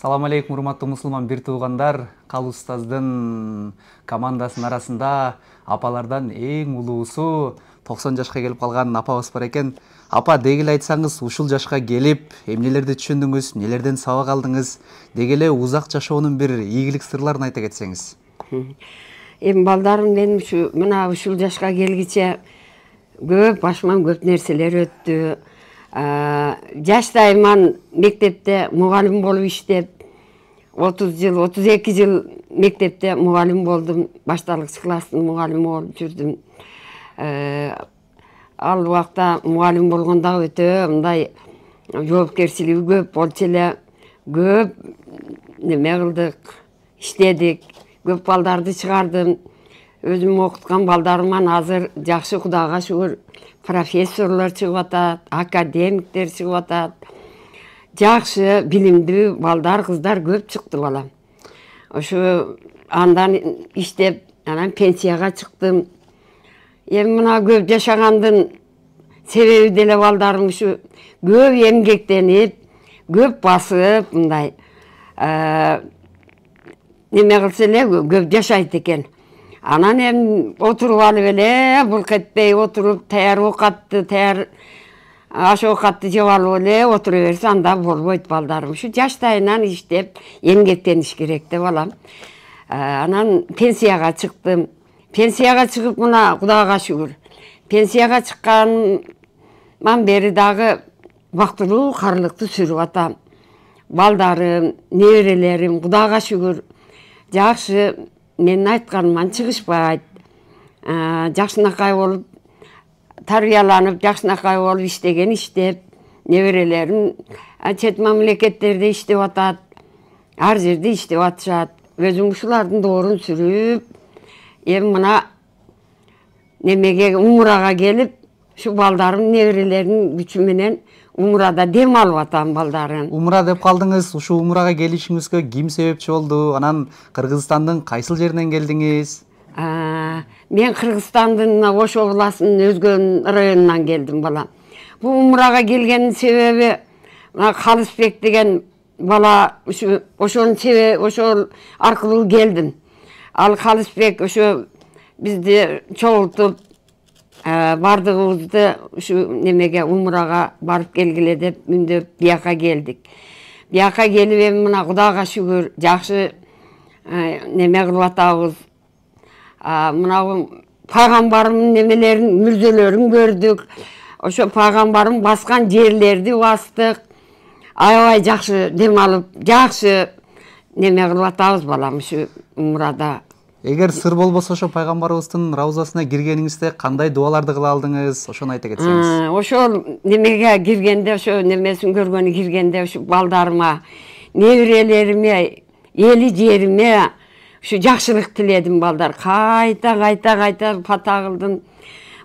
салам алейкум урматтуу мусулман бир туугандар калуу устаздын командасынын арасында апалардан эң улуусу токсон жашка келип калган апабыз бар экен апа деги эле айтсаңыз ушул жашка келип эмнелерди түшүндүңүз нелерден сабак алдыңыз деги эле узак жашоонун бир ийгилик сырларын айта кетсеңиз эми балдарым мен ушу мына ушул жашка келгиче көп башыман көп нерселер өттү жаштайман мектепте мұғалім болып иштеп 30 жыл 32 жыл мектепте мұғалім болдым башталгыч класстын мұғалімі болып жүрдім ә, ал убакта мұғалім болғанда өте мындай жоопкерчилиги көп болчу эле көп неме кылдык иштедик көп балдарды чыгардым өзім оқытқан балдарыман азыр жақсы құдаға шүгір профессорлар шығып атат академиктер шығып атат жақсы білімді балдар қыздар көп шықты бала ошо андан иштеп анан пенсияға шықтым эми мына көп жашагандын себеби деле балдарым ушу көп эмгектенип көп басып мындай э, неме кылса көп жашайт экен анан эми отуруп алып эле бул кетпей отуруп таяр оокатты таяр аш оокатты жеп алып эле отура берсе анда болбойт балдарым ушу жаштайынан иштеп эмгектениш керек деп балам э, анан пенсияга чыктым пенсияга чыгып мына кудайга шүгүр пенсияга чыккандан бери дагы бактылуу карылыкты сүрүп атам балдарым неберелерим кудайга шүгүр жакшы мен айтқаныма чыгышпайт ә, жақсынақай болып тәрбияланып жақсынақай болып істеген іштеп неберелерім шет мамлекеттерде іштеп атады ар жерде іштеп атышат өзім ушулардын доорун сүріп эми мына немеге умурага келип ушу балдарым неберелерим күчү менен умурада дем алып атам балдарым умура деп калдыңыз ушул умурага келишиңизге ким себепчи болду анан кыргызстандын кайсыл жеринен келдиңиз мен кыргызстандын мына ош областынын өзгөн районунан келдим балам бул умурага келгендин себеби калысбек деген бала ушу ошонун себеби ошол аркылуу келдим ал калысбек ошо бизди чогултуп Ә, бардығыбызды ушу немеге умраға барып келгиле деп үндөп бияка келдік, бияка келип эми мына кудайга шүгүр жакшы ә, неме кылып атабыз ә, мынау пайгамбарымдын немелерин мүрзөлөрүн көрдүк ошо пайгамбарым баскан жерлерди бастык аябай жакшы дем алып жакшы неме кылып атабыз балам ушу умрада егер сыр болбосо ошо пайгамбарыбыздын раузасына киргениңизде кандай дубаларды кыла алдыңыз ошону айта кетсеңиз ошол немеге киргенде ошо немесин көргөнү киргенде ушу балдарыма неберелериме эли жериме ушу жакшылык тиледим балдар кайта кайта кайта пата кылдым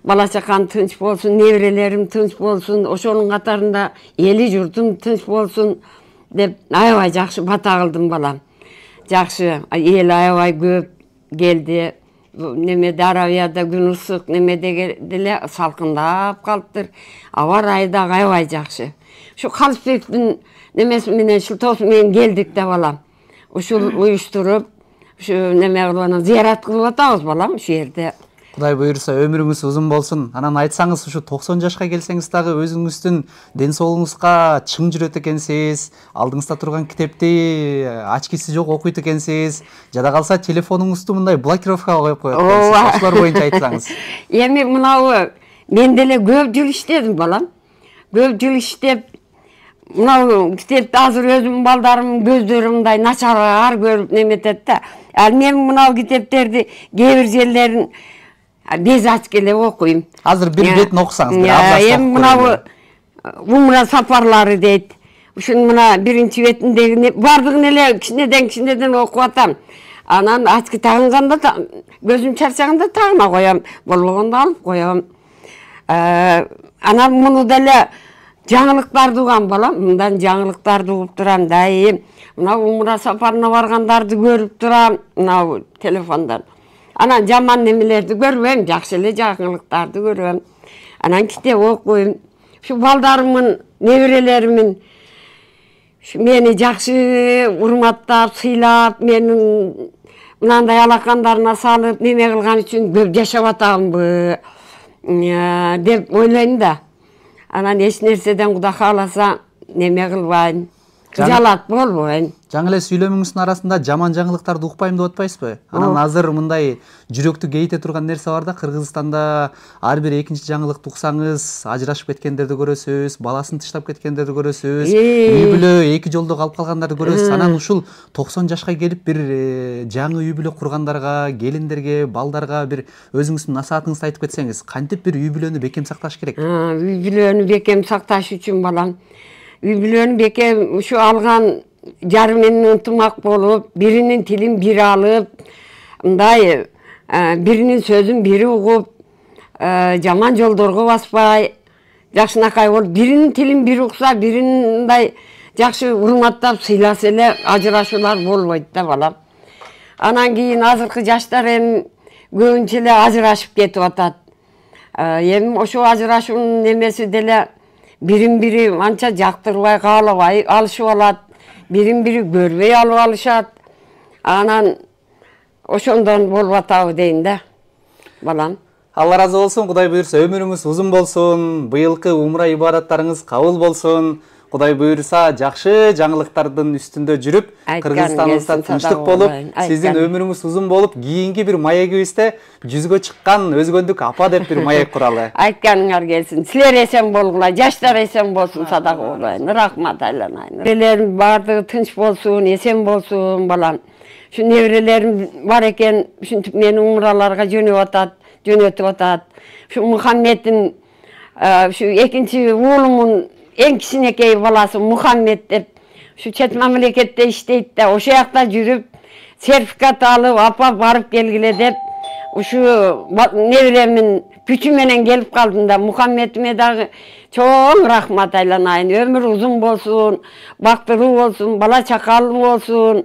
бала чакам тынч болсун неберелерим тынч болсун ошонун катарында эли журтум тынч болсун деп аябай жакшы бата кылдым балам жакшы эл аябай көп келді неме даравияда күн ысык немеде деле салкындап калыптыр аба ырайы дагы аябай жакшы ушу калыбековдун немеси менен шилтосу менен келдик да балам ушул уюштуруп ушу неме кылып анан зыярат кылып атабыз балам ушул жерде құдай бұйырса өміріңіз ұзын болсын анан айтсаңыз ушу токсон жашка келсеңиз дагы өзүңүздүн ден соолугуңузга чың жүрөт экенсиз алдыңызда турган китепти э, очкиси жок окуйт экенсиз жада калса телефонуңузду мындай блокировкага коюп коет ооба ушулар боюнча айтсаңыз эми мынабу э, мен деле көп жыл иштедим балам көп жыл иштеп мынау китепти азыр өзүмдүн балдарымдын көздөрү мындай ар көрүп неметет да ал мен мынау китептерди кээ бир жерлерин без келе оқимын қазір бір бетін оқысаңыз бір абзац енді мынау умра сапарлары дейді үшін мына бірінші бетіндегі барлығын эле кичинеден кичинеден окуп атам анан ачки тагынганда көзүм чарчаганда тагына коем болбогондо алып коем анан муну деле жаңылыктарды угам балам мындан жаңылыктарды угуп турам дайым мына умра сапарына барғандарды көріп турам мынау телефондон анан жаман немелерди көрбөйм жакшы эле жаңылыктарды көрөм анан китеп окуйм ушу балдарымдын неберелеримдин мени жакшы урматтап сыйлап менин мынандай алакандарына салып неме кылган үчүн көп жашап атамбы э, деп ойлойм да анан эч нерседен кудай кааласа неме кылбайм жалақ болбойн жаңы эле сүйлөмүңүздүн арасында жаман жаңылыктарды укпайм деп атпайсызбы анан азыр мындай жүрөктү кейите турган нерсе бар да кыргызстанда ар бир экинчи жаңылыкты уксаңыз ажырашып кеткендерди көрөсүз баласын тыштап кеткендерди көрөсүз үй бүлө эки жолдо калып калгандарды көрөсүз анан ушул токсон жашка келип бир жаңы үй бүлө кургандарга келиндерге балдарга бир өзүңүздүн насаатыңызды айтып кетсеңиз кантип бир үй бүлөнү бекем сакташ керек үй бүлөнү бекем сакташ үчүн балам үй беке ушу алган жары менен ынтымак болуп биринин тилин бири алып мындай биринин сөзүн бири угуп жаман жолдорго баспай жакшынакай болуп биринин тилин бири укса бирин мындай жакшы урматтап сыйласа эле ажырашуулар болбойт да балам анан кийин азыркы жаштар эми көбүнчө эле ажырашып кетип атат эми ошол ажырашуунун эмеси деле бірін бірі анча жактырбай каалабай алышып алат бирин бири көрбөй алып алышат анан ошондон болуп атабы дейм да балам алла ыраазы болсун кудай буюрса өмүрүңүз узун болсун быйылкы умра ибадаттарыңыз кабыл болсун құдай бұйырса жақсы жаңылықтардың үстінде жүріп қырғызстаныңызда тыныштық болып сіздің өміріңіз ұзын болып кейінгі бір маегіңізде жүзге шыққан өзгөндік апа деп бір маек құралы айтқаныңар келсін сілер есен болғыла жаштар есен болсын садақ болайын рахмат айланайын Белерім бардығы тұнш болсын есен болсын балам ушу неберелерим бар екен, ушинтип мени умураларга жөнөп атат жөнөтүп атат ушу мухаммеддин ушу экинчи ең кішінекей баласы мұхаммед деп ушу чет мамлекетте иштейт да ошол жакта жүрүп сертификат алып апа барып келгиле деп ушу неберемдин күчү менен келип калдым да мухаммедиме дагы чоң рахмат айланайын өмүр узун болсун бактылуу болсун бала чакалуу болсун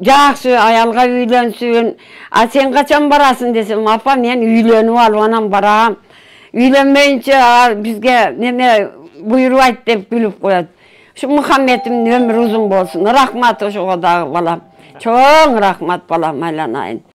жакшы аялга үйлөнсүн а сен качан барасың десем апа мен үйлөнүп алып анан барам үйлөнмөйүнчө бизге неме buyruq aytdep gülüp qo'yadi Şu muhammedim ömri uzun bo'lsin rahmat o'sha dag'i bolam Çok rahmat bolam aylanayin